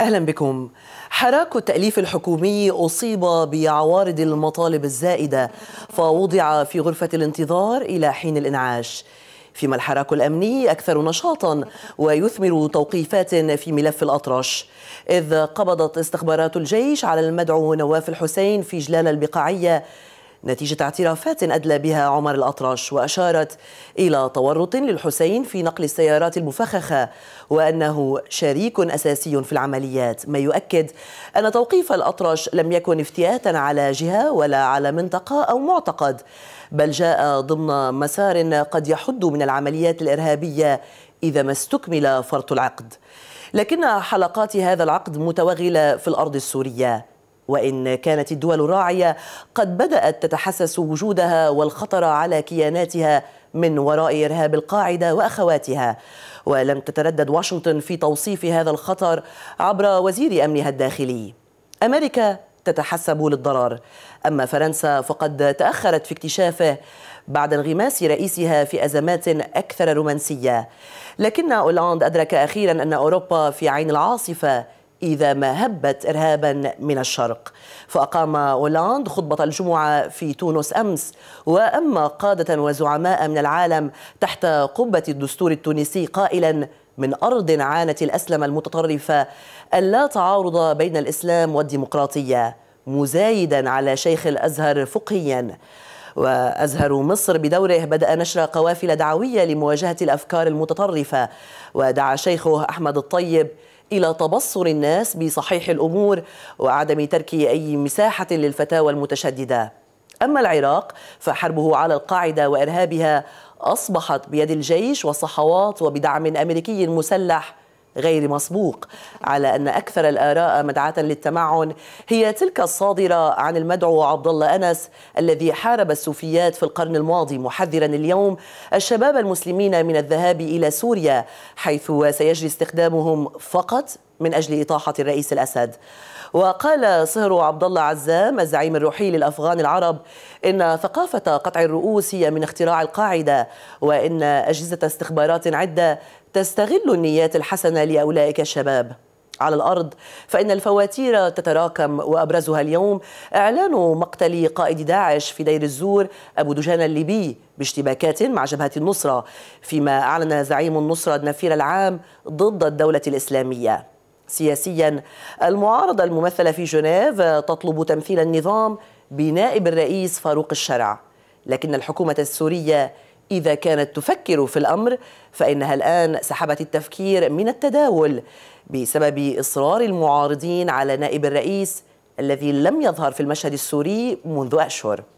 أهلا بكم حراك التأليف الحكومي أصيب بعوارض المطالب الزائدة فوضع في غرفة الانتظار إلى حين الإنعاش فيما الحراك الأمني أكثر نشاطا ويثمر توقيفات في ملف الأطرش إذ قبضت استخبارات الجيش على المدعو نواف الحسين في جلالة البقاعية نتيجة اعترافات أدلى بها عمر الأطرش وأشارت إلى تورط للحسين في نقل السيارات المفخخة وأنه شريك أساسي في العمليات ما يؤكد أن توقيف الأطرش لم يكن افتياتا على جهة ولا على منطقة أو معتقد بل جاء ضمن مسار قد يحد من العمليات الإرهابية إذا ما استكمل فرط العقد لكن حلقات هذا العقد متوغلة في الأرض السورية وإن كانت الدول الراعية قد بدأت تتحسس وجودها والخطر على كياناتها من وراء إرهاب القاعدة وأخواتها ولم تتردد واشنطن في توصيف هذا الخطر عبر وزير أمنها الداخلي أمريكا تتحسب للضرر أما فرنسا فقد تأخرت في اكتشافه بعد انغماس رئيسها في أزمات أكثر رومانسية لكن أولاند أدرك أخيرا أن أوروبا في عين العاصفة إذا ما هبت إرهابا من الشرق فأقام أولاند خطبة الجمعة في تونس أمس وأما قادة وزعماء من العالم تحت قبة الدستور التونسي قائلا من أرض عانت الأسلم المتطرفة ألا تعارض بين الإسلام والديمقراطية مزايدا على شيخ الأزهر فقهيا وأزهر مصر بدوره بدأ نشر قوافل دعوية لمواجهة الأفكار المتطرفة ودعا شيخه أحمد الطيب إلى تبصر الناس بصحيح الأمور وعدم ترك أي مساحة للفتاوى المتشددة أما العراق فحربه على القاعدة وإرهابها أصبحت بيد الجيش والصحوات وبدعم أمريكي مسلح غير مسبوق على أن أكثر الآراء مدعاة للتمعن هي تلك الصادرة عن المدعو عبد الله أنس الذي حارب السوفيات في القرن الماضي محذرا اليوم الشباب المسلمين من الذهاب إلى سوريا حيث سيجري استخدامهم فقط من أجل إطاحة الرئيس الأسد وقال صهر عبد الله عزام الزعيم الروحي للأفغان العرب إن ثقافة قطع الرؤوس هي من اختراع القاعدة وإن أجهزة استخبارات عدة تستغل النيات الحسنة لأولئك الشباب على الأرض فإن الفواتير تتراكم وأبرزها اليوم إعلان مقتل قائد داعش في دير الزور أبو دجان الليبي باشتباكات مع جبهة النصرة فيما أعلن زعيم النصرة النفير العام ضد الدولة الإسلامية سياسيا المعارضة الممثلة في جنيف تطلب تمثيل النظام بنائب الرئيس فاروق الشرع لكن الحكومة السورية إذا كانت تفكر في الأمر فإنها الآن سحبت التفكير من التداول بسبب إصرار المعارضين على نائب الرئيس الذي لم يظهر في المشهد السوري منذ أشهر